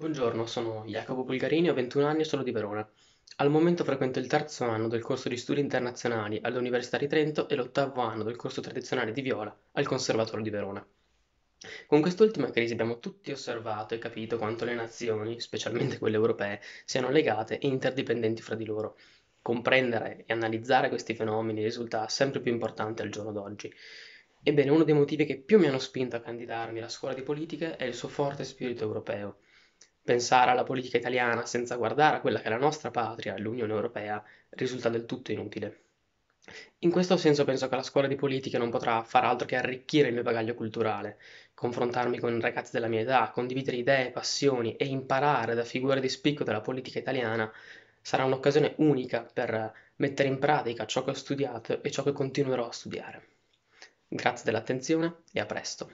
Buongiorno, sono Jacopo Bulgarini, ho 21 anni e sono di Verona. Al momento frequento il terzo anno del corso di studi internazionali all'Università di Trento e l'ottavo anno del corso tradizionale di viola al Conservatorio di Verona. Con quest'ultima crisi abbiamo tutti osservato e capito quanto le nazioni, specialmente quelle europee, siano legate e interdipendenti fra di loro. Comprendere e analizzare questi fenomeni risulta sempre più importante al giorno d'oggi. Ebbene, uno dei motivi che più mi hanno spinto a candidarmi alla scuola di politica è il suo forte spirito europeo Pensare alla politica italiana senza guardare a quella che è la nostra patria, l'Unione Europea, risulta del tutto inutile. In questo senso penso che la scuola di politica non potrà far altro che arricchire il mio bagaglio culturale, confrontarmi con ragazzi della mia età, condividere idee, passioni e imparare da figure di spicco della politica italiana sarà un'occasione unica per mettere in pratica ciò che ho studiato e ciò che continuerò a studiare. Grazie dell'attenzione e a presto.